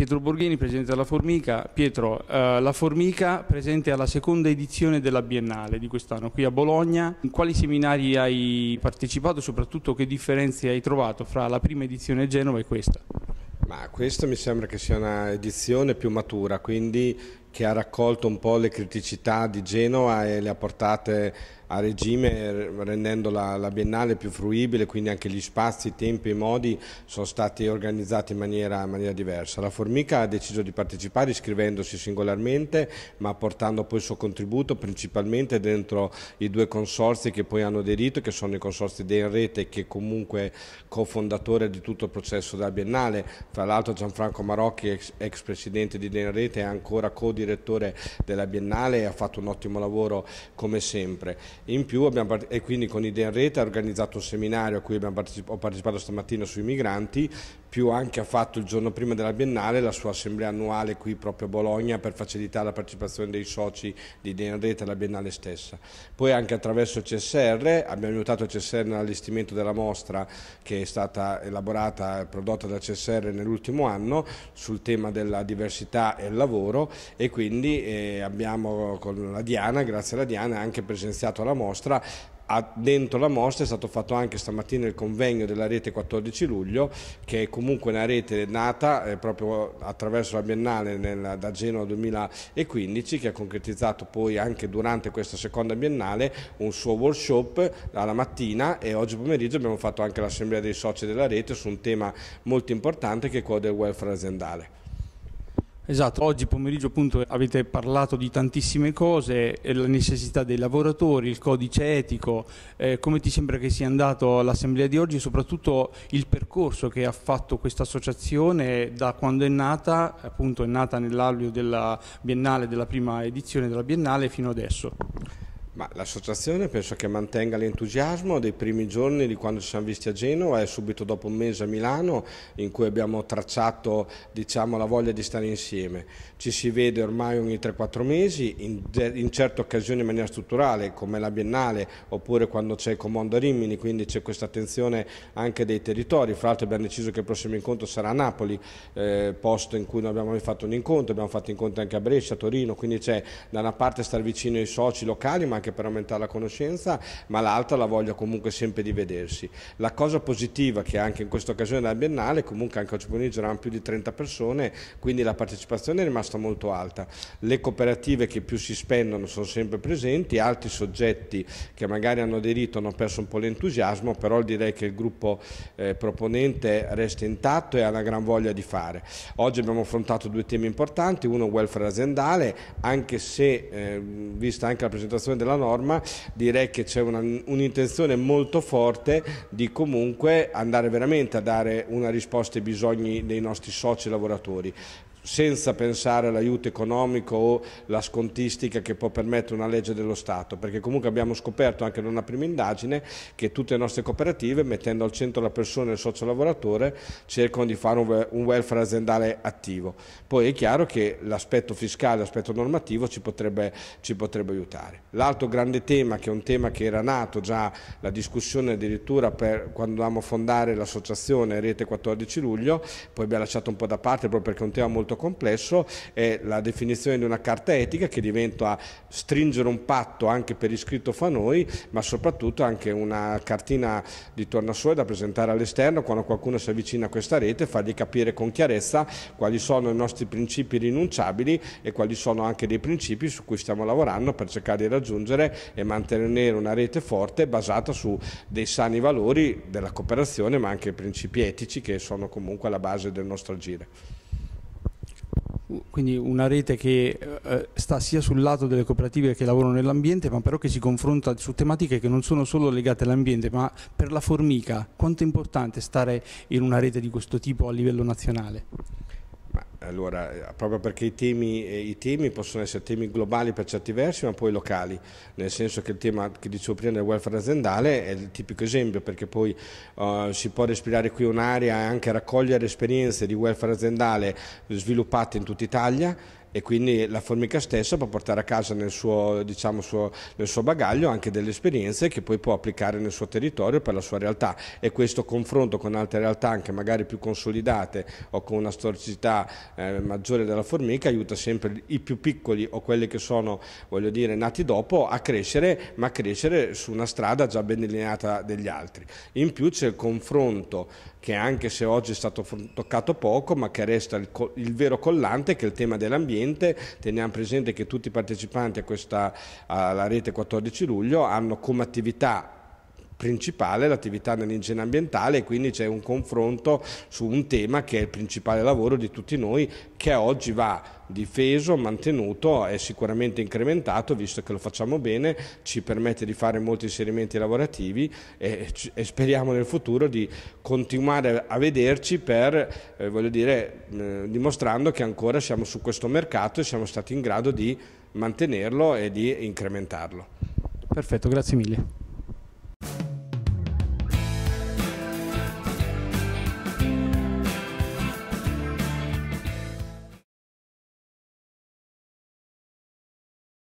Pietro Borghini, presidente della Formica. Pietro, eh, la Formica presente alla seconda edizione della Biennale di quest'anno qui a Bologna. In quali seminari hai partecipato? e Soprattutto che differenze hai trovato fra la prima edizione Genova e questa? Ma questa mi sembra che sia un'edizione più matura, quindi che ha raccolto un po' le criticità di Genova e le ha portate a regime rendendo la, la, biennale più fruibile, quindi anche gli spazi, i tempi e i modi sono stati organizzati in maniera, in maniera, diversa. La Formica ha deciso di partecipare iscrivendosi singolarmente ma portando poi il suo contributo principalmente dentro i due consorzi che poi hanno aderito, che sono i consorzi De Rete che comunque è cofondatore di tutto il processo della biennale, tra l'altro Gianfranco Marocchi ex, ex presidente di De Rete è ancora co-direttore della biennale e ha fatto un ottimo lavoro come sempre. In più abbiamo, e quindi con Idea in Rete ha organizzato un seminario a cui partecipato, ho partecipato stamattina sui migranti, più anche ha fatto il giorno prima della Biennale la sua assemblea annuale qui proprio a Bologna per facilitare la partecipazione dei soci di Idea in Rete alla Biennale stessa. Poi anche attraverso CSR, abbiamo aiutato CSR nell'allestimento della mostra che è stata elaborata e prodotta da CSR nell'ultimo anno sul tema della diversità e il lavoro e quindi eh, abbiamo con la Diana, grazie alla Diana, anche presenziato la mostra mostra dentro la mostra è stato fatto anche stamattina il convegno della rete 14 luglio che è comunque una rete nata eh, proprio attraverso la Biennale nel, da Genova 2015 che ha concretizzato poi anche durante questa seconda Biennale un suo workshop alla mattina e oggi pomeriggio abbiamo fatto anche l'assemblea dei soci della rete su un tema molto importante che è quello del welfare aziendale. Esatto, oggi pomeriggio appunto avete parlato di tantissime cose, eh, la necessità dei lavoratori, il codice etico, eh, come ti sembra che sia andato l'assemblea di oggi e soprattutto il percorso che ha fatto questa associazione da quando è nata, appunto è nata nell'alveo della Biennale, della prima edizione della Biennale fino adesso? Ma l'associazione penso che mantenga l'entusiasmo dei primi giorni di quando ci siamo visti a Genova e subito dopo un mese a Milano in cui abbiamo tracciato diciamo, la voglia di stare insieme. Ci si vede ormai ogni 3-4 mesi, in, in, certe occasioni in maniera strutturale come la Biennale oppure quando c'è il Comando a Rimini, quindi c'è questa attenzione anche dei territori. Fra l'altro abbiamo deciso che il prossimo incontro sarà a Napoli, eh, posto in cui non abbiamo mai fatto un incontro, abbiamo fatto incontri anche a Brescia, a Torino, quindi c'è da una parte stare vicino ai soci locali ma anche anche per aumentare la conoscenza, ma l'altra la voglia comunque sempre di vedersi. La cosa positiva che anche in questa occasione della Biennale, comunque anche oggi pomeriggio erano più di 30 persone, quindi la partecipazione è rimasta molto alta. Le cooperative che più si spendono sono sempre presenti, altri soggetti che magari hanno aderito hanno perso un po' l'entusiasmo, però direi che il gruppo eh, proponente resta intatto e ha una gran voglia di fare. Oggi abbiamo affrontato due temi importanti, uno welfare aziendale, anche se eh, vista anche la presentazione della norma direi che c'è un'intenzione un molto forte di comunque andare veramente a dare una risposta ai bisogni dei nostri soci lavoratori senza pensare all'aiuto economico o la scontistica che può permettere una legge dello Stato, perché comunque abbiamo scoperto anche in una prima indagine che tutte le nostre cooperative, mettendo al centro la persona e il socio lavoratore, cercano di fare un welfare aziendale attivo. Poi è chiaro che l'aspetto fiscale, l'aspetto normativo ci potrebbe, ci potrebbe aiutare. L'altro grande tema, che è un tema che era nato già la discussione addirittura per quando a fondare l'associazione Rete 14 luglio, poi abbiamo lasciato un po' da parte proprio perché è un tema molto molto complesso è la definizione di una carta etica che diventa stringere un patto anche per iscritto fra noi, ma soprattutto anche una cartina di tornasole da presentare all'esterno quando qualcuno si avvicina a questa rete, fargli capire con chiarezza quali sono i nostri principi rinunciabili e quali sono anche dei principi su cui stiamo lavorando per cercare di raggiungere e mantenere una rete forte basata su dei sani valori della cooperazione ma anche principi etici che sono comunque alla base del nostro agire quindi una rete che eh, eh, sta sia sul lato delle cooperative che lavorano nell'ambiente, ma però che si confronta su tematiche che non sono solo legate all'ambiente, ma per la formica, quanto è importante stare in una rete di questo tipo a livello nazionale? allora, eh, proprio perché i temi, eh, i temi, possono essere temi globali per certi versi, ma poi locali, nel senso che il tema che dicevo prima del welfare aziendale è il tipico esempio, perché poi uh, si può respirare qui un'area e anche raccogliere esperienze di welfare aziendale sviluppate in tutta Italia e quindi la formica stessa può portare a casa nel suo, diciamo, suo, nel suo, bagaglio anche delle esperienze che poi può applicare nel suo territorio per la sua realtà e questo confronto con altre realtà anche magari più consolidate o con una storicità eh, maggiore della formica aiuta sempre i più piccoli o quelli che sono voglio dire nati dopo a crescere ma a crescere su una strada già ben delineata degli altri in più c'è il confronto che anche se oggi è stato toccato poco ma che resta il, il vero collante che è il tema dell'ambiente permanente, teniamo presente che tutti i partecipanti a questa, alla rete 14 luglio hanno come attività principale è l'attività nell'ingegneria ambientale e quindi c'è un confronto su un tema che è il principale lavoro di tutti noi che oggi va difeso, mantenuto e sicuramente incrementato visto che lo facciamo bene, ci permette di fare molti inserimenti lavorativi e, e speriamo nel futuro di continuare a vederci per, eh, voglio dire, eh, dimostrando che ancora siamo su questo mercato e siamo stati in grado di mantenerlo e di incrementarlo. Perfetto, grazie mille.